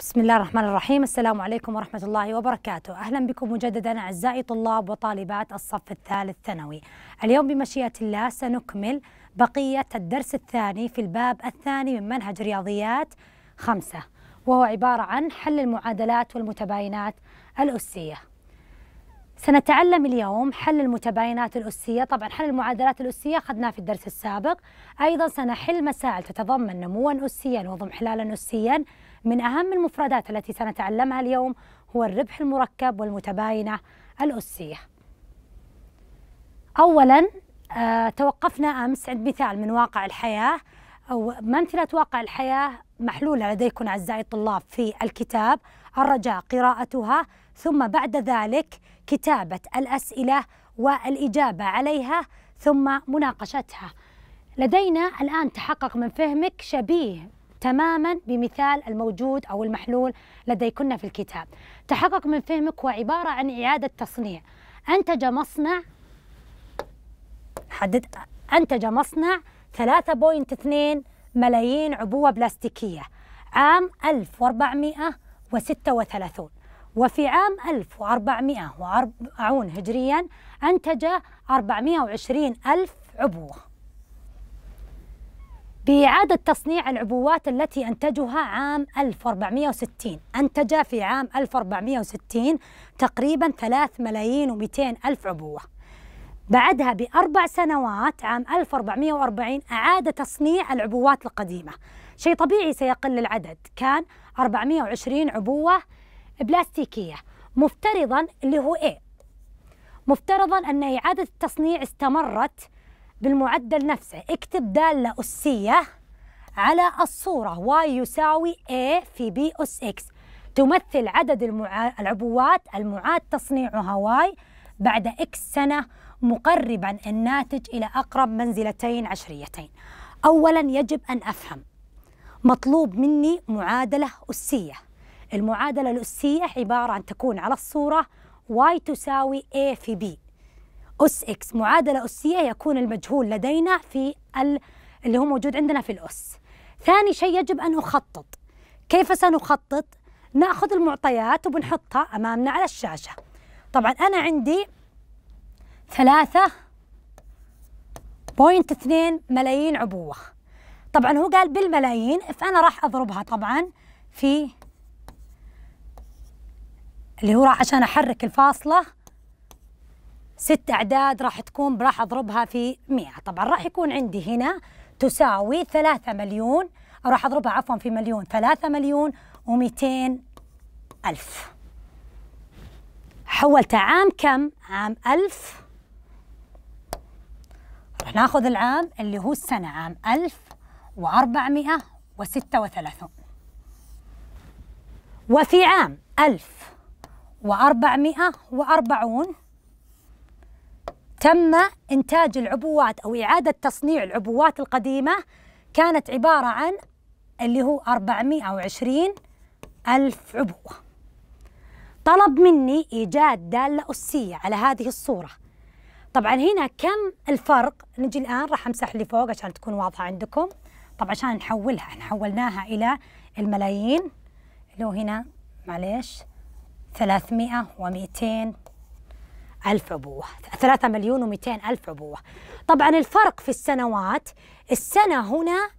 بسم الله الرحمن الرحيم السلام عليكم ورحمة الله وبركاته أهلا بكم مجددا أعزائي طلاب وطالبات الصف الثالث ثانوي اليوم بمشيئة الله سنكمل بقية الدرس الثاني في الباب الثاني من منهج رياضيات خمسة وهو عبارة عن حل المعادلات والمتباينات الأسية سنتعلم اليوم حل المتباينات الأسية طبعا حل المعادلات الأسية أخذناه في الدرس السابق أيضا سنحل مسائل تتضمن نموا أسيا وضمحلالا أسيا من أهم المفردات التي سنتعلمها اليوم هو الربح المركب والمتباينة الأسية أولا آه، توقفنا أمس عند مثال من واقع الحياة أو ممثلة واقع الحياة محلولة لديكم أعزائي الطلاب في الكتاب الرجاء قراءتها ثم بعد ذلك كتابة الأسئلة والإجابة عليها ثم مناقشتها لدينا الآن تحقق من فهمك شبيه تماما بمثال الموجود أو المحلول لديكن في الكتاب تحقق من فهمك هو عبارة عن إعادة تصنيع أنتج مصنع حدد أنتج مصنع 3.2 ملايين عبوة بلاستيكية عام 1436 وفي عام 1440 هجريا أنتج 420 ألف عبوة بإعادة تصنيع العبوات التي أنتجها عام 1460 أنتج في عام 1460 تقريبا 3 ملايين و200 ألف عبوة بعدها بأربع سنوات عام 1440 أعاد تصنيع العبوات القديمة شيء طبيعي سيقل العدد كان 420 عبوة بلاستيكية مفترضا اللي هو إيه مفترضا أن إعادة التصنيع استمرت بالمعدل نفسه اكتب دالة أسية على الصورة y يساوي a في b أس x تمثل عدد المع... العبوات المعاد تصنيعها y بعد x سنة مقربا الناتج إلى أقرب منزلتين عشريتين أولا يجب أن أفهم مطلوب مني معادلة أسية المعادلة الأسية عبارة عن تكون على الصورة y تساوي a في b أس إكس معادلة أسية يكون المجهول لدينا في اللي هو موجود عندنا في الأس ثاني شيء يجب أن أخطط كيف سنخطط؟ ناخذ المعطيات وبنحطها امامنا على الشاشه طبعا انا عندي ثلاثة بوينت اثنين ملايين عبوة طبعا هو قال بالملايين فأنا راح أضربها طبعا في اللي هو راح عشان أحرك الفاصلة ست أعداد راح تكون راح أضربها في 100 طبعا راح يكون عندي هنا تساوي 3 مليون أو راح أضربها عفوا في مليون 3 مليون و200 ألف حولت عام كم؟ عام ألف راح ناخذ العام اللي هو السنة عام ألف وأربعمائة وستة وثلاثون وفي عام ألف وأربعمائة وأربعون تم إنتاج العبوات أو إعادة تصنيع العبوات القديمة كانت عبارة عن اللي هو 420 ألف عبوة طلب مني إيجاد دالة أسية على هذه الصورة طبعا هنا كم الفرق نجي الآن راح أمسح لي فوق عشان تكون واضحة عندكم طبعا عشان نحولها نحولناها حولناها إلى الملايين اللي هو هنا معليش 300 و200 ألف عبوة 3 مليون و ألف أبوة طبعا الفرق في السنوات السنة هنا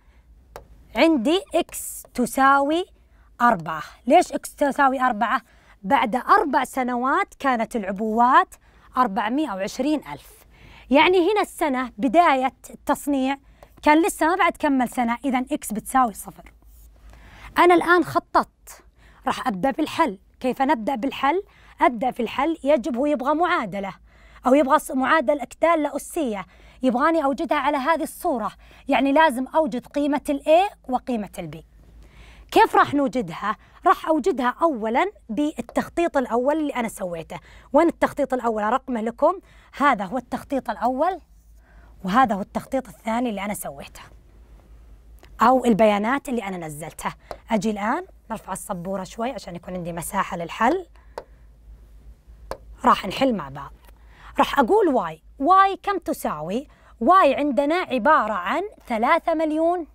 عندي إكس تساوي أربعة ليش إكس تساوي أربعة؟ بعد أربع سنوات كانت العبوات وعشرين ألف يعني هنا السنة بداية التصنيع كان لسه ما بعد كمل سنة إذا إكس بتساوي صفر أنا الآن خططت راح أبدأ بالحل كيف نبدأ بالحل؟ أبدأ في الحل يجب هو يبغى معادلة أو يبغى معادلة اكتال أسية يبغاني أوجدها على هذه الصورة يعني لازم أوجد قيمة الـ A وقيمة الـ B كيف راح نوجدها؟ راح أوجدها أولا بالتخطيط الأول اللي أنا سويته وين التخطيط الأول أرقمه لكم هذا هو التخطيط الأول وهذا هو التخطيط الثاني اللي أنا سويته أو البيانات اللي أنا نزلتها أجي الآن نرفع السبورة شوي عشان يكون عندي مساحة للحل راح نحل مع بعض راح أقول واي واي كم تساوي؟ واي عندنا عبارة عن ثلاثة مليون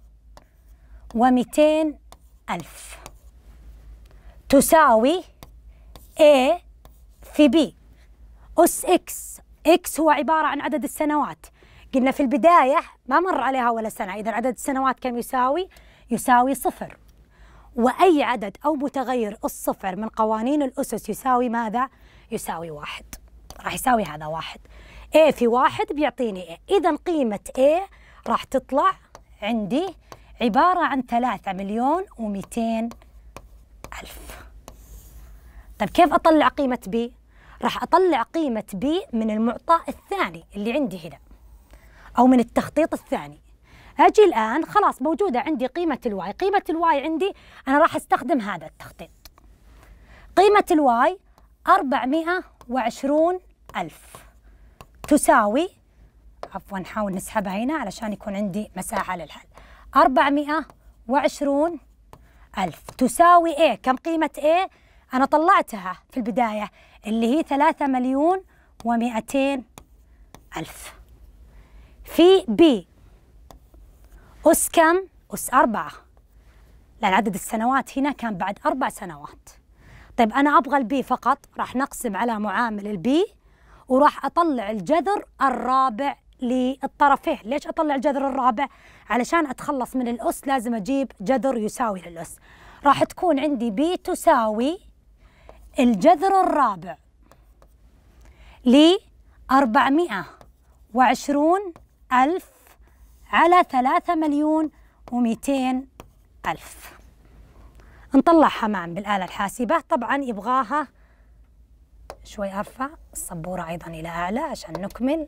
ومئتين ألف تساوي A في B أس X X هو عبارة عن عدد السنوات قلنا في البداية ما مر عليها ولا سنة إذا عدد السنوات كم يساوي؟ يساوي صفر وأي عدد أو متغير الصفر من قوانين الأسس يساوي ماذا؟ يساوي واحد راح يساوي هذا واحد A في واحد بيعطيني A إذا قيمة A راح تطلع عندي عبارة عن ثلاثة مليون ومئتين ألف طيب كيف أطلع قيمة B؟ راح أطلع قيمة B من المعطى الثاني اللي عندي هنا أو من التخطيط الثاني أجي الآن خلاص موجودة عندي قيمة الواي قيمة الواي عندي أنا راح أستخدم هذا التخطيط قيمة الواي 420 ألف تساوي عفوا نحاول نسحبها هنا علشان يكون عندي مساحة للحل 420 ألف تساوي إيه؟ كم قيمة إيه؟ أنا طلعتها في البداية اللي هي 3 مليون و200 ألف في بي أس كم؟ أس أربعة لأن عدد السنوات هنا كان بعد أربع سنوات طيب أنا أبغى البي فقط راح نقسم على معامل البي وراح أطلع الجذر الرابع للطرفين ليش أطلع الجذر الرابع؟ علشان أتخلص من الأس لازم أجيب جذر يساوي للأس راح تكون عندي بي تساوي الجذر الرابع ل 420 ألف على 3 مليون و200 ألف نطلعها معا بالآلة الحاسبة طبعا يبغاها شوي أرفع السبورة أيضا إلى أعلى عشان نكمل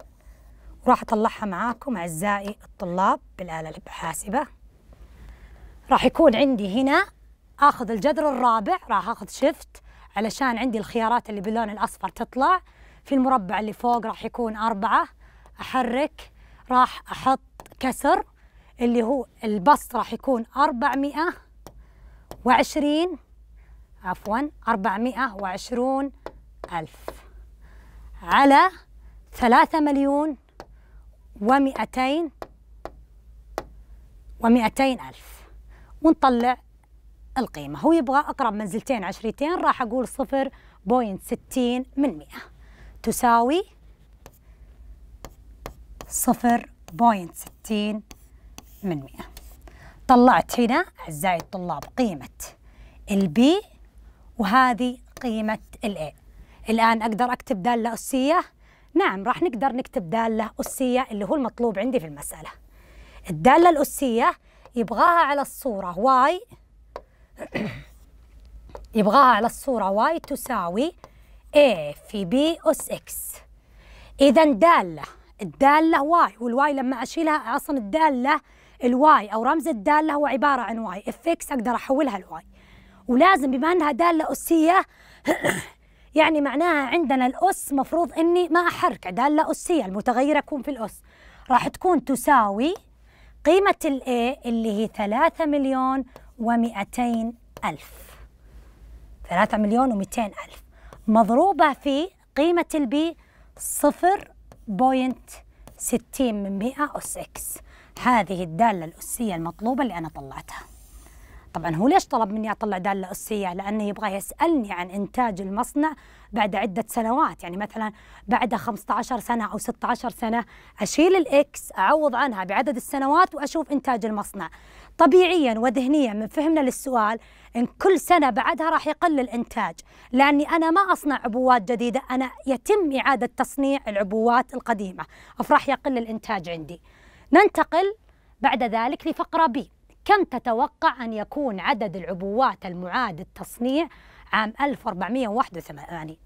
وراح أطلعها معاكم أعزائي الطلاب بالآلة الحاسبة راح يكون عندي هنا آخذ الجذر الرابع راح آخذ شفت علشان عندي الخيارات اللي باللون الأصفر تطلع في المربع اللي فوق راح يكون أربعة أحرك راح أحط كسر اللي هو البسط راح يكون أربعمائة وعشرين عفوا أربعمائة وعشرون ألف على ثلاثة مليون ومئتين ومئتين ألف ونطلع القيمة هو يبغى أقرب منزلتين عشريتين راح أقول صفر بوينت ستين من مئة تساوي صفر بوينت ستين من مئة طلعت هنا أعزائي الطلاب قيمة البي وهذه قيمة الاي الآن أقدر أكتب دالة أسية نعم راح نقدر نكتب دالة أسية اللي هو المطلوب عندي في المسألة الدالة الأسية يبغاها على الصورة واي يبغاها على الصورة واي تساوي A في B أس X إذا دالة الدالة واي والواي لما أشيلها أصلا الدالة الواي او رمز الداله هو عباره عن واي اف اكس اقدر احولها لواي ولازم بما انها داله اسيه يعني معناها عندنا الاس مفروض اني ما احرك داله اسيه المتغيره تكون في الاس راح تكون تساوي قيمة الاي A اللي هي 3 مليون و200 ألف 3 مليون و200 ألف مضروبة في قيمة البي B 0.60 من 100 أس إكس هذه الدالة الأسية المطلوبة اللي أنا طلعتها طبعا هو ليش طلب مني أطلع دالة أسية لأنه يبغى يسألني عن إنتاج المصنع بعد عدة سنوات يعني مثلا بعد 15 سنة أو 16 سنة أشيل الإكس أعوض عنها بعدد السنوات وأشوف إنتاج المصنع طبيعيا وذهنيا من فهمنا للسؤال إن كل سنة بعدها راح يقل الإنتاج لأني أنا ما أصنع عبوات جديدة أنا يتم إعادة تصنيع العبوات القديمة فراح يقل الإنتاج عندي ننتقل بعد ذلك لفقرة بي كم تتوقع أن يكون عدد العبوات المعاد التصنيع عام 1481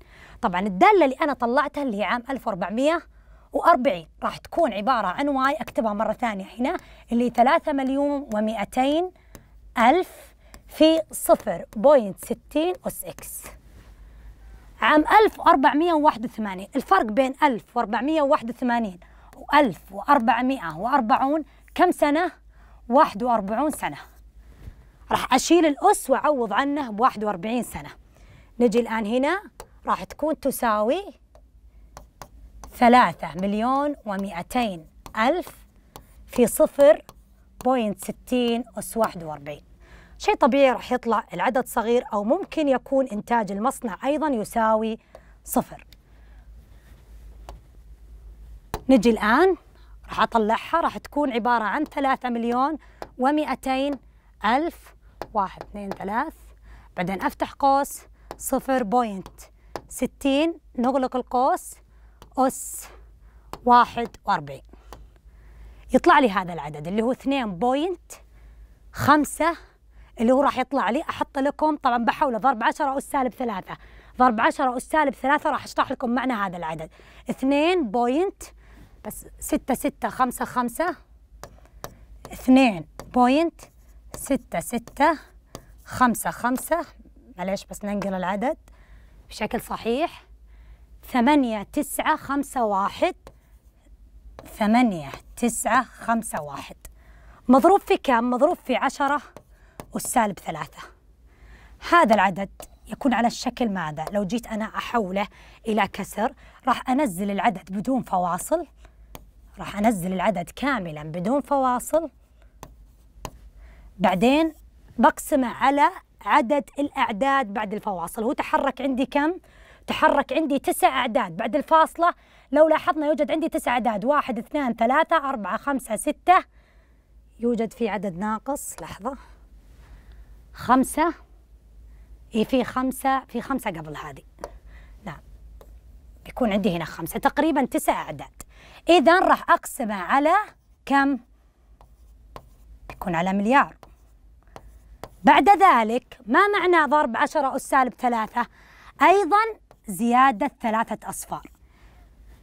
طبعا الدالة اللي أنا طلعتها اللي هي عام 1440 راح تكون عبارة عن واي أكتبها مرة ثانية هنا اللي 3 مليون و200 ألف في 0.60 أس إكس عام 1481 الفرق بين 1481 وأربعون كم سنة؟ 41 سنة راح أشيل الأس وأعوض عنه ب 41 سنة نجي الآن هنا راح تكون تساوي ثلاثة مليون ومئتين ألف في صفر بوينت ستين أس واحد وأربعين شيء طبيعي راح يطلع العدد صغير أو ممكن يكون إنتاج المصنع أيضا يساوي صفر نجي الآن راح أطلعها راح تكون عبارة عن ثلاثة مليون ومئتين ألف واحد اثنين ثلاث بعدين أفتح قوس صفر بوينت ستين نغلق القوس أس واحد وأربعين يطلع لي هذا العدد اللي هو اثنين بوينت خمسة اللي هو راح يطلع لي أحط لكم طبعا بحوله ضرب عشرة أس سالب ثلاثة ضرب عشرة أس سالب ثلاثة راح أشرح لكم معنى هذا العدد اثنين بوينت بس ستة ستة خمسة خمسة اثنين بوينت ستة ستة خمسة خمسة معلش بس ننقل العدد بشكل صحيح ثمانية تسعة خمسة واحد ثمانية تسعة خمسة واحد مضروب في كم؟ مضروب في عشرة والسالب ثلاثة هذا العدد يكون على الشكل ماذا؟ لو جيت أنا أحوله إلى كسر راح أنزل العدد بدون فواصل راح أنزل العدد كاملا بدون فواصل بعدين بقسمه على عدد الأعداد بعد الفواصل هو تحرك عندي كم؟ تحرك عندي تسع أعداد بعد الفاصلة لو لاحظنا يوجد عندي تسع أعداد واحد اثنان ثلاثة أربعة خمسة ستة يوجد في عدد ناقص لحظة خمسة اي في خمسة في خمسة قبل هذه نعم يكون عندي هنا خمسة تقريبا تسع أعداد إذا راح أقسمه على كم؟ يكون على مليار بعد ذلك ما معنى ضرب عشرة أس سالب ثلاثة؟ أيضا زيادة ثلاثة أصفار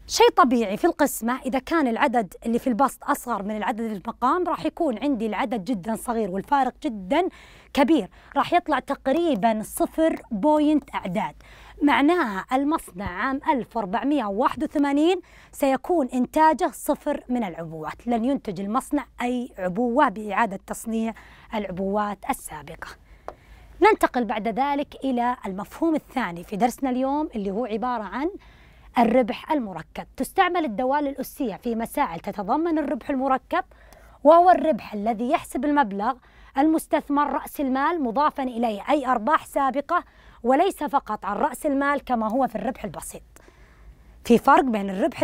شيء طبيعي في القسمة إذا كان العدد اللي في البسط أصغر من العدد اللي في المقام راح يكون عندي العدد جدا صغير والفارق جدا كبير راح يطلع تقريبا صفر بوينت أعداد معناها المصنع عام 1481 سيكون إنتاجه صفر من العبوات لن ينتج المصنع أي عبوة بإعادة تصنيع العبوات السابقة ننتقل بعد ذلك إلى المفهوم الثاني في درسنا اليوم اللي هو عبارة عن الربح المركب تستعمل الدوال الأسية في مسائل تتضمن الربح المركب وهو الربح الذي يحسب المبلغ المستثمر رأس المال مضافا إليه أي أرباح سابقة وليس فقط عن رأس المال كما هو في الربح البسيط في فرق بين الربح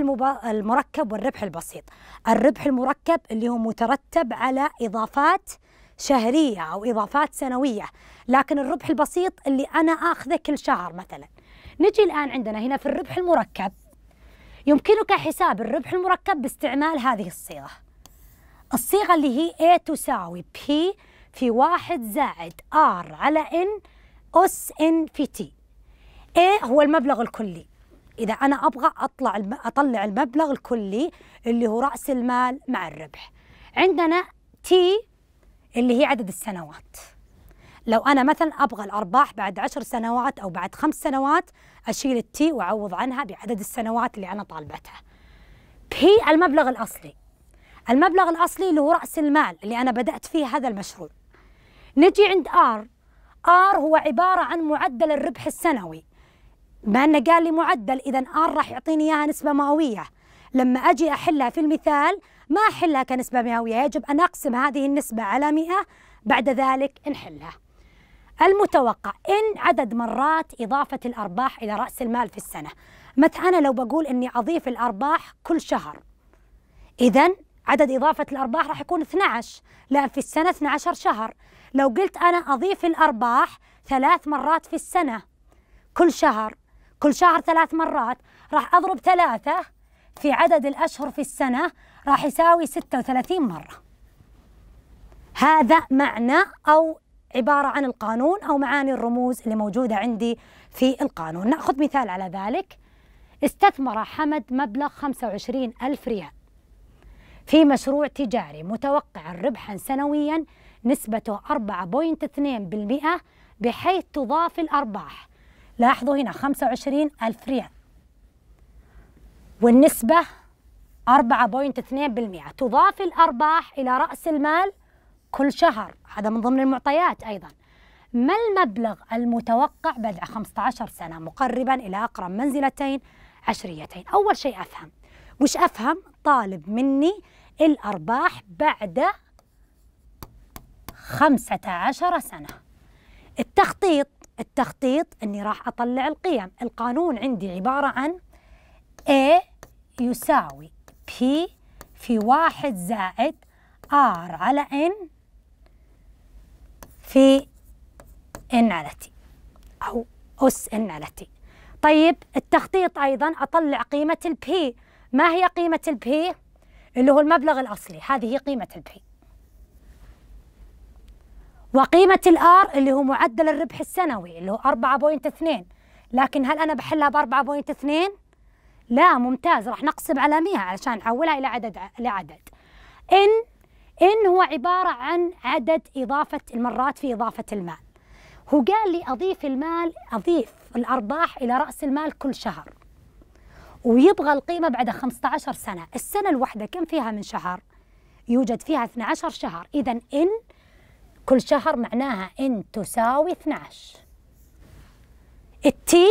المركب والربح البسيط الربح المركب اللي هو مترتب على إضافات شهرية أو إضافات سنوية لكن الربح البسيط اللي أنا أخذه كل شهر مثلا نجي الآن عندنا هنا في الربح المركب يمكنك حساب الربح المركب باستعمال هذه الصيغة الصيغة اللي هي A تساوي P في واحد زائد R على N أس إن في تي إيه هو المبلغ الكلي إذا أنا أبغى أطلع الم... أطلع المبلغ الكلي اللي هو رأس المال مع الربح عندنا تي اللي هي عدد السنوات لو أنا مثلا أبغى الأرباح بعد عشر سنوات أو بعد خمس سنوات أشيل التي وأعوض عنها بعدد السنوات اللي أنا طالبتها بي المبلغ الأصلي المبلغ الأصلي اللي هو رأس المال اللي أنا بدأت فيه هذا المشروع نجي عند آر ار هو عباره عن معدل الربح السنوي بما انه قال لي معدل اذا ار راح يعطيني اياها نسبه مئويه لما اجي احلها في المثال ما احلها كنسبه مئويه يجب ان اقسم هذه النسبه على 100 بعد ذلك نحلها المتوقع إن عدد مرات إضافة الأرباح إلى رأس المال في السنة مثلا أنا لو بقول أني أضيف الأرباح كل شهر إذا عدد إضافة الأرباح راح يكون 12 لأن في السنة 12 شهر لو قلت أنا أضيف الأرباح ثلاث مرات في السنة كل شهر كل شهر ثلاث مرات راح أضرب ثلاثة في عدد الأشهر في السنة راح يساوي 36 مرة هذا معنى أو عبارة عن القانون أو معاني الرموز اللي موجودة عندي في القانون نأخذ مثال على ذلك استثمر حمد مبلغ 25 ألف ريال في مشروع تجاري متوقعا ربحا سنويا نسبته 4.2% بحيث تضاف الأرباح لاحظوا هنا 25 ألف ريال والنسبة 4.2% تضاف الأرباح إلى رأس المال كل شهر هذا من ضمن المعطيات أيضا ما المبلغ المتوقع بعد 15 سنة مقربا إلى أقرب منزلتين عشريتين أول شيء أفهم وش أفهم طالب مني الأرباح بعد 15 سنة التخطيط التخطيط أني راح أطلع القيم القانون عندي عبارة عن A يساوي P في واحد زائد R على N في N على T أو أس N على T طيب التخطيط أيضا أطلع قيمة البي ما هي قيمة البي؟ اللي هو المبلغ الأصلي هذه هي قيمة البي وقيمة الآر اللي هو معدل الربح السنوي اللي هو 4.2 لكن هل أنا بحلها ب 4.2؟ لا ممتاز راح نقسم على 100 علشان نحولها إلى عدد لعدد إن إن هو عبارة عن عدد إضافة المرات في إضافة المال هو قال لي أضيف المال أضيف الأرباح إلى رأس المال كل شهر ويبغى القيمة بعد 15 سنة السنة الواحدة كم فيها من شهر؟ يوجد فيها 12 شهر إذا إن كل شهر معناها إن تساوي 12 التي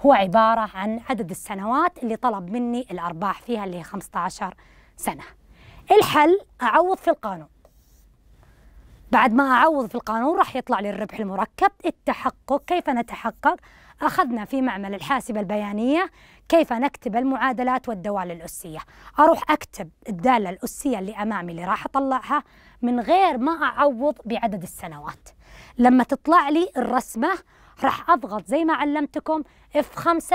هو عبارة عن عدد السنوات اللي طلب مني الأرباح فيها اللي هي 15 سنة الحل أعوض في القانون بعد ما أعوض في القانون راح يطلع لي الربح المركب التحقق كيف نتحقق أخذنا في معمل الحاسبة البيانية كيف نكتب المعادلات والدوال الأسية أروح أكتب الدالة الأسية اللي أمامي اللي راح أطلعها من غير ما أعوض بعدد السنوات لما تطلع لي الرسمة راح أضغط زي ما علمتكم F5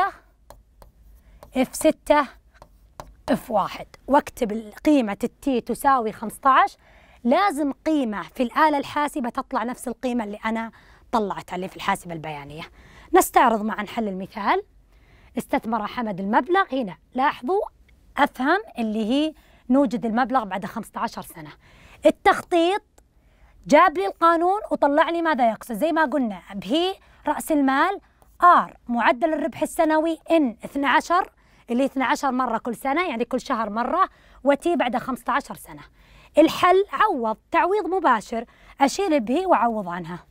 F6 F1 واكتب قيمة التي تساوي 15 لازم قيمة في الآلة الحاسبة تطلع نفس القيمة اللي أنا طلعتها اللي في الحاسبة البيانية نستعرض معا حل المثال استثمر حمد المبلغ هنا لاحظوا أفهم اللي هي نوجد المبلغ بعد 15 سنة التخطيط جاب لي القانون وطلع لي ماذا يقصد زي ما قلنا بهي رأس المال R معدل الربح السنوي N 12 اللي 12 مرة كل سنة يعني كل شهر مرة وتي بعد 15 سنة الحل عوض تعويض مباشر أشيل به وأعوض عنها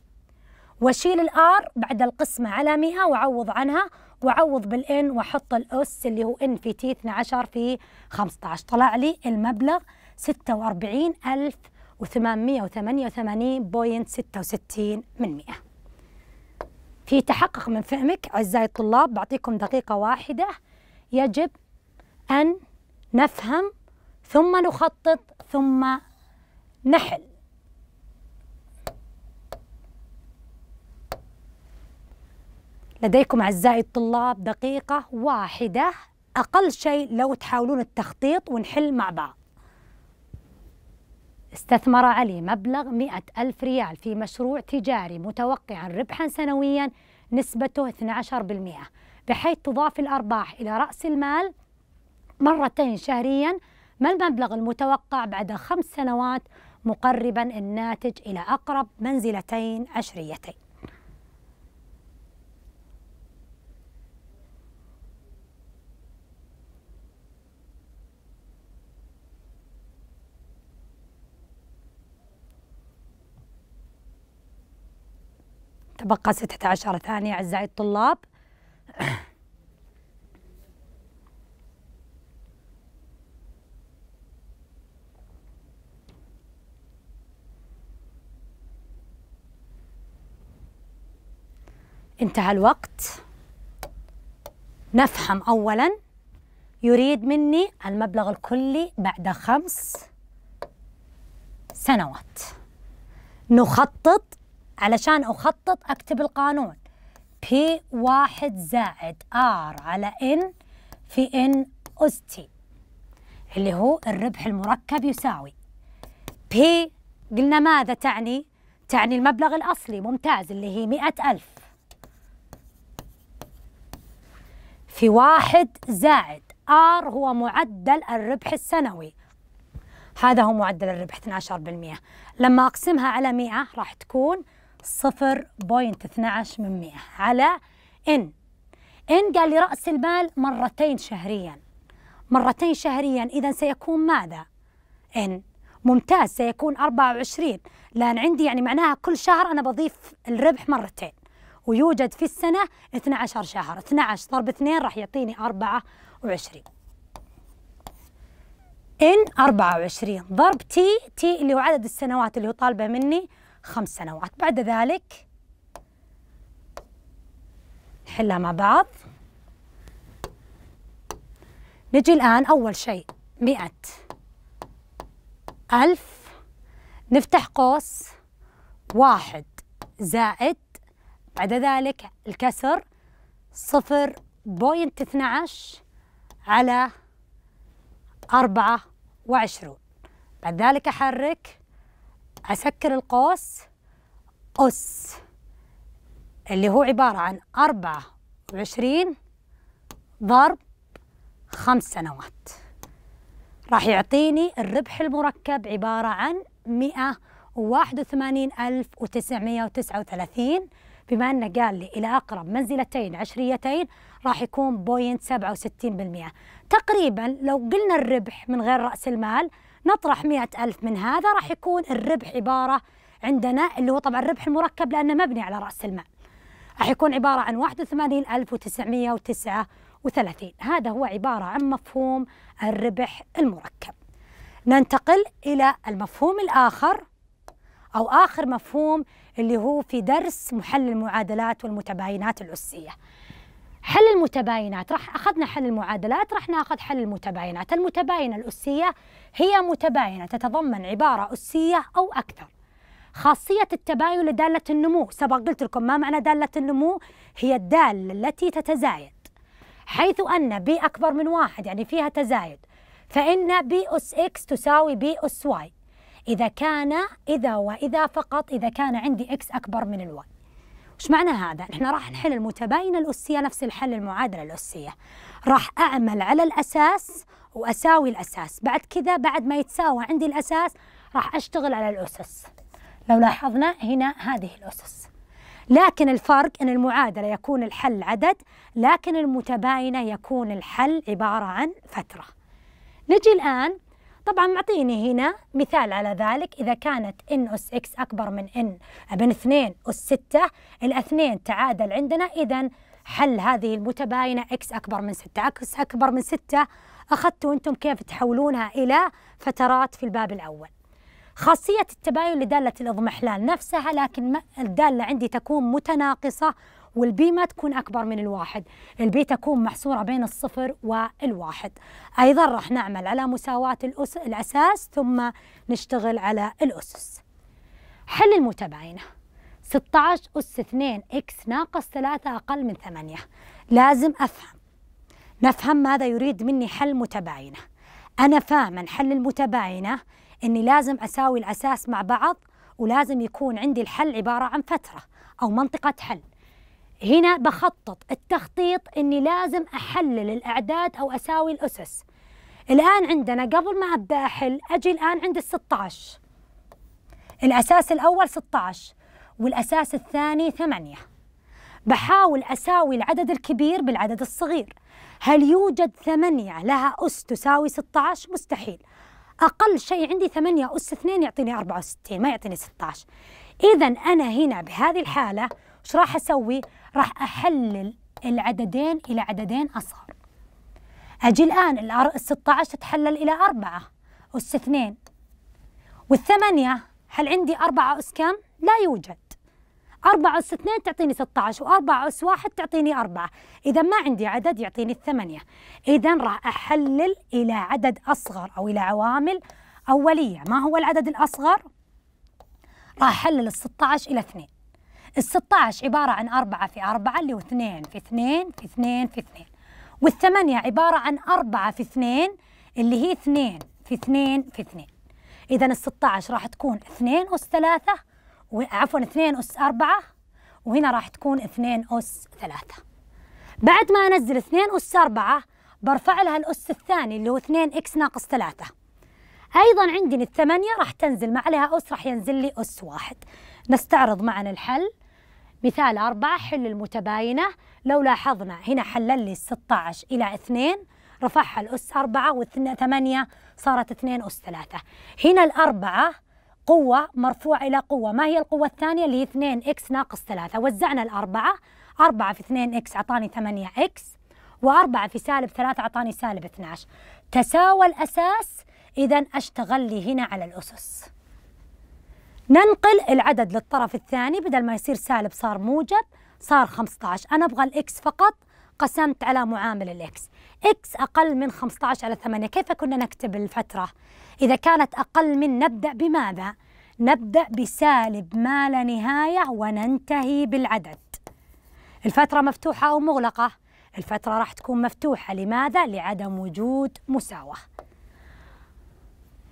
واشيل الار بعد القسمه على ميها واعوض عنها واعوض بالان واحط الاس اللي هو ان في تي 12 في 15 طلع لي المبلغ 46888.66 من 100 في تحقق من فهمك اعزائي الطلاب بعطيكم دقيقه واحده يجب ان نفهم ثم نخطط ثم نحل لديكم أعزائي الطلاب دقيقة واحدة أقل شيء لو تحاولون التخطيط ونحل مع بعض استثمر علي مبلغ مئة ألف ريال في مشروع تجاري متوقعا ربحا سنويا نسبته 12% بحيث تضاف الأرباح إلى رأس المال مرتين شهريا ما المبلغ المتوقع بعد خمس سنوات مقربا الناتج إلى أقرب منزلتين عشريتين تبقى 16 ثانية أعزائي الطلاب انتهى الوقت نفهم أولا يريد مني المبلغ الكلي بعد خمس سنوات نخطط علشان أخطط أكتب القانون P واحد زائد آر على N في N أس T اللي هو الربح المركب يساوي P قلنا ماذا تعني؟ تعني المبلغ الأصلي ممتاز اللي هي مئة ألف في واحد زائد آر هو معدل الربح السنوي هذا هو معدل الربح 12% لما أقسمها على 100 راح تكون 0.12 من 100 على ان ان قال لي رأس المال مرتين شهريا مرتين شهريا إذا سيكون ماذا؟ ان ممتاز سيكون 24 لأن عندي يعني معناها كل شهر أنا بضيف الربح مرتين ويوجد في السنة 12 شهر 12 ضرب 2 راح يعطيني 24 ان 24 ضرب تي تي اللي هو عدد السنوات اللي هو طالبه مني خمس سنوات بعد ذلك نحلها مع بعض نجي الآن أول شيء مئة ألف نفتح قوس واحد زائد بعد ذلك الكسر صفر بوينت اثناعش على أربعة وعشرون بعد ذلك أحرك أسكر القوس أس اللي هو عبارة عن أربعة وعشرين ضرب خمس سنوات راح يعطيني الربح المركب عبارة عن مئة وواحد وثمانين ألف وتسعمية وتسعة وثلاثين بما أنه قال لي إلى أقرب منزلتين عشريتين راح يكون بوينت سبعة وستين بالمئة تقريبا لو قلنا الربح من غير رأس المال نطرح مئة ألف من هذا راح يكون الربح عبارة عندنا اللي هو طبعا الربح المركب لأنه مبني على رأس المال راح يكون عبارة عن 81939 هذا هو عبارة عن مفهوم الربح المركب ننتقل إلى المفهوم الآخر أو آخر مفهوم اللي هو في درس محل المعادلات والمتباينات الأسية حل المتباينات راح أخذنا حل المعادلات راح ناخذ حل المتباينات المتباينة الأسية هي متباينة تتضمن عبارة أسية أو أكثر خاصية التباين لدالة النمو سبق قلت لكم ما معنى دالة النمو هي الدالة التي تتزايد حيث أن بي أكبر من واحد يعني فيها تزايد فإن بي أس إكس تساوي بي أس واي إذا كان إذا وإذا فقط إذا كان عندي إكس أكبر من الواي وش معنى هذا؟ احنا راح نحل المتباينة الأسية نفس الحل المعادلة الأسية راح أعمل على الأساس وأساوي الأساس بعد كذا بعد ما يتساوى عندي الأساس راح أشتغل على الأسس لو لاحظنا هنا هذه الأسس لكن الفرق أن المعادلة يكون الحل عدد لكن المتباينة يكون الحل عبارة عن فترة نجي الآن طبعا معطيني هنا مثال على ذلك إذا كانت ان أس اكس أكبر من ان من 2 أس 6 الاثنين تعادل عندنا إذا حل هذه المتباينة إكس أكبر من 6 إكس أكبر من 6 أخذتوا أنتم كيف تحولونها إلى فترات في الباب الأول خاصية التباين لدالة الإضمحلال نفسها لكن الدالة عندي تكون متناقصة والبي ما تكون أكبر من الواحد البي تكون محصورة بين الصفر والواحد أيضا راح نعمل على مساواة الأس... الأساس ثم نشتغل على الأسس حل المتباينة 16 أس 2 إكس ناقص 3 أقل من 8 لازم أفهم نفهم ماذا يريد مني حل متباينة أنا فاهمة حل المتباينة أني لازم أساوي الأساس مع بعض ولازم يكون عندي الحل عبارة عن فترة أو منطقة حل هنا بخطط التخطيط أني لازم أحلل الأعداد أو أساوي الأسس الآن عندنا قبل ما أبدأ أحل أجي الآن عند الستة 16 الأساس الأول 16 والأساس الثاني ثمانية بحاول أساوي العدد الكبير بالعدد الصغير هل يوجد ثمانية لها أس تساوي 16 مستحيل أقل شيء عندي ثمانية أس اثنين يعطيني 64 ما يعطيني 16 إذا أنا هنا بهذه الحالة إيش راح أسوي؟ راح أحلل العددين إلى عددين أصغر أجي الآن ال 16 تتحلل إلى أربعة أس اثنين والثمانية هل عندي أربعة أس كم؟ لا يوجد 4 أس 2 تعطيني 16 و4 أس 1 تعطيني 4 إذا ما عندي عدد يعطيني الثمانية إذا راح أحلل إلى عدد أصغر أو إلى عوامل أولية ما هو العدد الأصغر؟ راح أحلل ال 16 إلى 2 ال 16 عبارة عن 4 في 4 اللي هو 2 في 2 في 2 في 2 والثمانية عبارة عن 4 في 2 اللي هي 2 في 2 في 2 إذا ال 16 راح تكون 2 أس 3 عفوا 2 أس 4 وهنا راح تكون 2 أس 3 بعد ما أنزل 2 أس 4 برفع لها الأس الثاني اللي هو 2 إكس ناقص 3 أيضا عندي الثمانية راح تنزل ما عليها أس راح ينزل لي أس واحد نستعرض معنا الحل مثال أربعة حل المتباينة لو لاحظنا هنا حلل لي 16 إلى 2 رفعها الأس 4 والثمانية صارت 2 أس 3 هنا الأربعة قوة مرفوعة إلى قوة ما هي القوة الثانية اللي هي 2 إكس ناقص 3 وزعنا الأربعة 4 في 2 إكس أعطاني 8 إكس و4 في سالب 3 أعطاني سالب 12 تساوى الأساس إذا أشتغل لي هنا على الأسس ننقل العدد للطرف الثاني بدل ما يصير سالب صار موجب صار 15 أنا أبغى الإكس فقط قسمت على معامل الإكس إكس أقل من 15 على 8 كيف كنا نكتب الفترة؟ إذا كانت أقل من نبدأ بماذا؟ نبدأ بسالب ما لا نهاية وننتهي بالعدد الفترة مفتوحة أو مغلقة؟ الفترة راح تكون مفتوحة لماذا؟ لعدم وجود مساواة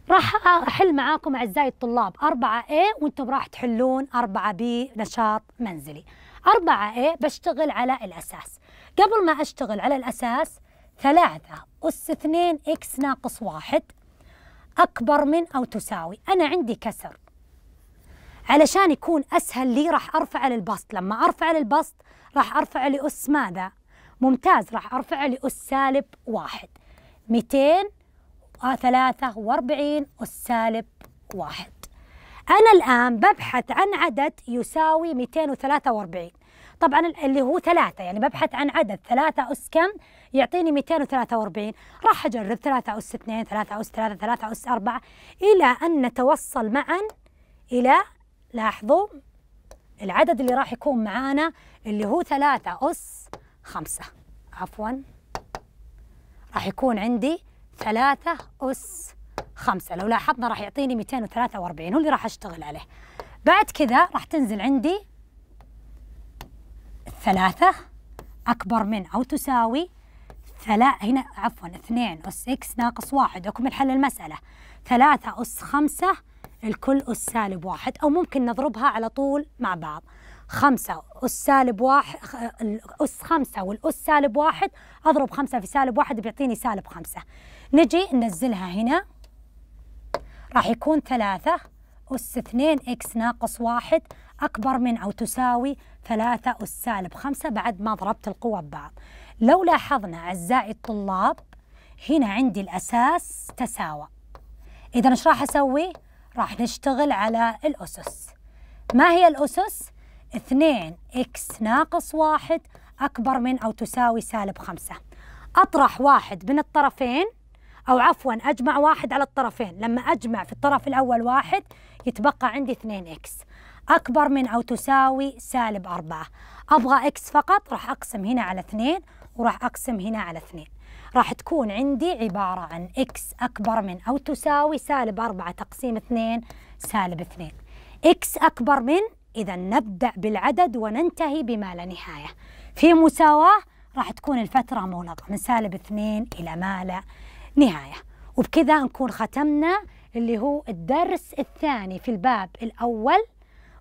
راح أحل معاكم أعزائي الطلاب 4A وأنتم راح تحلون 4B نشاط منزلي 4A بشتغل على الأساس قبل ما أشتغل على الأساس ثلاثة أس اثنين إكس ناقص واحد أكبر من أو تساوي أنا عندي كسر علشان يكون أسهل لي راح أرفع للبسط لما أرفع للبسط راح أرفع لأس ماذا؟ ممتاز راح أرفع لأس سالب واحد 243 أس سالب واحد أنا الآن ببحث عن عدد يساوي 243 طبعا اللي هو ثلاثة يعني ببحث عن عدد ثلاثة أس كم يعطيني 243 راح أجرب ثلاثة أس اثنين ثلاثة أس ثلاثة ثلاثة أس أربعة إلى أن نتوصل معا إلى لاحظوا العدد اللي راح يكون معانا اللي هو ثلاثة أس خمسة عفوا راح يكون عندي ثلاثة أس خمسة لو لاحظنا راح يعطيني 243 هو اللي راح أشتغل عليه بعد كذا راح تنزل عندي ثلاثة أكبر من أو تساوي ثلا هنا عفوا اثنين أس إكس ناقص واحد أكمل حل المسألة ثلاثة أس خمسة الكل أس سالب واحد أو ممكن نضربها على طول مع بعض خمسة أس سالب واحد أس خمسة والأس سالب واحد أضرب خمسة في سالب واحد بيعطيني سالب خمسة نجي ننزلها هنا راح يكون ثلاثة أس اثنين إكس ناقص واحد أكبر من أو تساوي ثلاثة أس سالب خمسة بعد ما ضربت القوة ببعض لو لاحظنا أعزائي الطلاب هنا عندي الأساس تساوى إذا إيش راح أسوي؟ راح نشتغل على الأسس ما هي الأسس؟ إكس ناقص واحد أكبر من أو تساوي سالب خمسة أطرح واحد من الطرفين أو عفوا أجمع واحد على الطرفين لما أجمع في الطرف الأول واحد يتبقى عندي 2 إكس أكبر من أو تساوي سالب أربعة أبغى إكس فقط راح أقسم هنا على اثنين وراح أقسم هنا على اثنين راح تكون عندي عبارة عن إكس أكبر من أو تساوي سالب أربعة تقسيم اثنين سالب اثنين إكس أكبر من إذا نبدأ بالعدد وننتهي بما لا نهاية في مساواة راح تكون الفترة مغلقة من سالب اثنين إلى ما لا نهاية وبكذا نكون ختمنا اللي هو الدرس الثاني في الباب الأول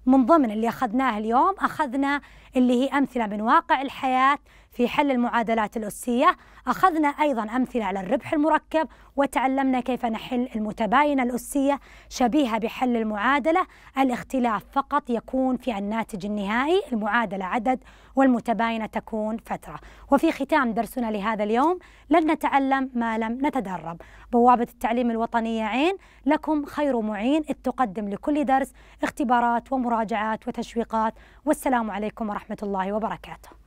من ضمن اللي أخذناه اليوم أخذنا اللي هي أمثلة من واقع الحياة في حل المعادلات الأسية أخذنا أيضا أمثلة على الربح المركب وتعلمنا كيف نحل المتباينة الأسية شبيهة بحل المعادلة الاختلاف فقط يكون في الناتج النهائي المعادلة عدد والمتباينة تكون فترة وفي ختام درسنا لهذا اليوم لن نتعلم ما لم نتدرب بوابة التعليم الوطنية عين لكم خير معين إذ تقدم لكل درس اختبارات ومراجعات وتشويقات والسلام عليكم ورحمة الله وبركاته